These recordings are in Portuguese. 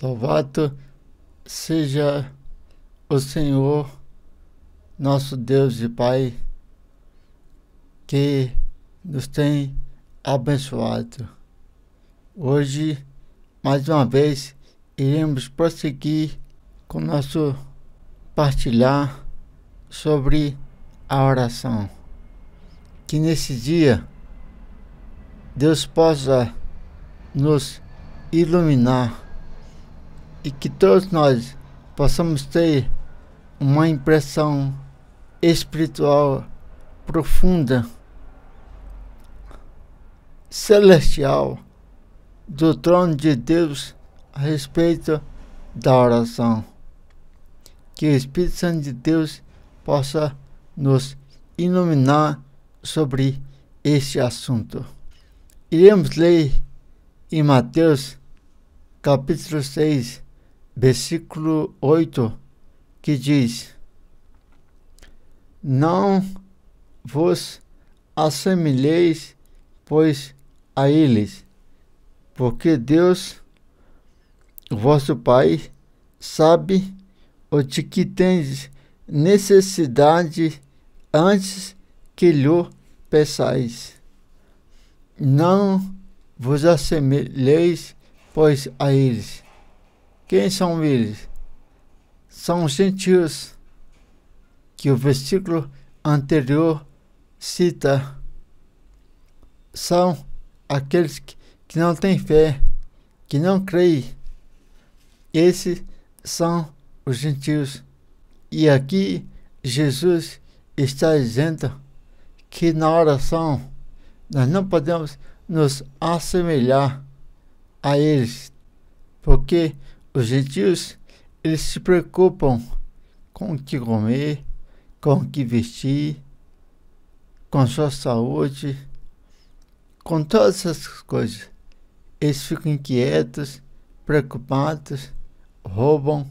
Louvado seja o Senhor, nosso Deus e Pai, que nos tem abençoado. Hoje, mais uma vez, iremos prosseguir com nosso partilhar sobre a oração. Que nesse dia Deus possa nos iluminar e que todos nós possamos ter uma impressão espiritual profunda, celestial, do trono de Deus a respeito da oração. Que o Espírito Santo de Deus possa nos iluminar sobre este assunto. Iremos ler em Mateus capítulo 6 versículo 8, que diz: Não vos assemelheis, pois, a eles, porque Deus, vosso Pai, sabe o de que tendes necessidade antes que lhe peçais. Não vos assemelheis, pois, a eles quem são eles? São os gentios, que o versículo anterior cita. São aqueles que não têm fé, que não creem. Esses são os gentios. E aqui Jesus está dizendo que na oração nós não podemos nos assemelhar a eles, porque os gentios, eles se preocupam com o que comer, com o que vestir, com sua saúde, com todas essas coisas. Eles ficam inquietos, preocupados, roubam,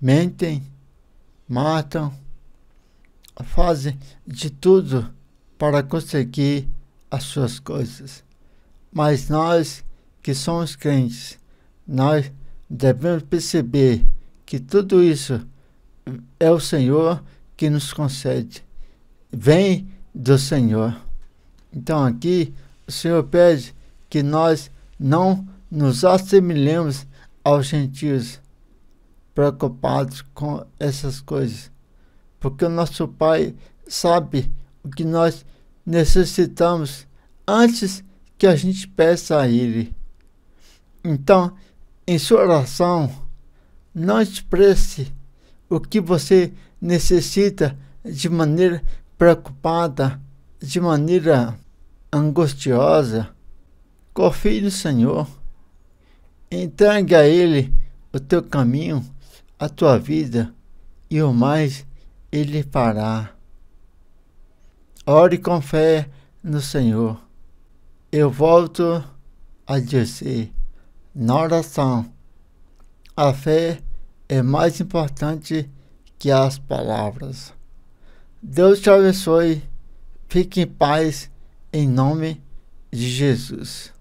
mentem, matam, fazem de tudo para conseguir as suas coisas. Mas nós que somos crentes, nós devemos perceber que tudo isso é o Senhor que nos concede. Vem do Senhor. Então aqui o Senhor pede que nós não nos assemelhemos aos gentios preocupados com essas coisas, porque o nosso Pai sabe o que nós necessitamos antes que a gente peça a Ele. Então, em sua oração, não expresse o que você necessita de maneira preocupada, de maneira angustiosa. Confie no Senhor. Entregue a Ele o teu caminho, a tua vida, e o mais Ele fará. Ore com fé no Senhor. Eu volto a dizer na oração. A fé é mais importante que as palavras. Deus te abençoe. Fique em paz em nome de Jesus.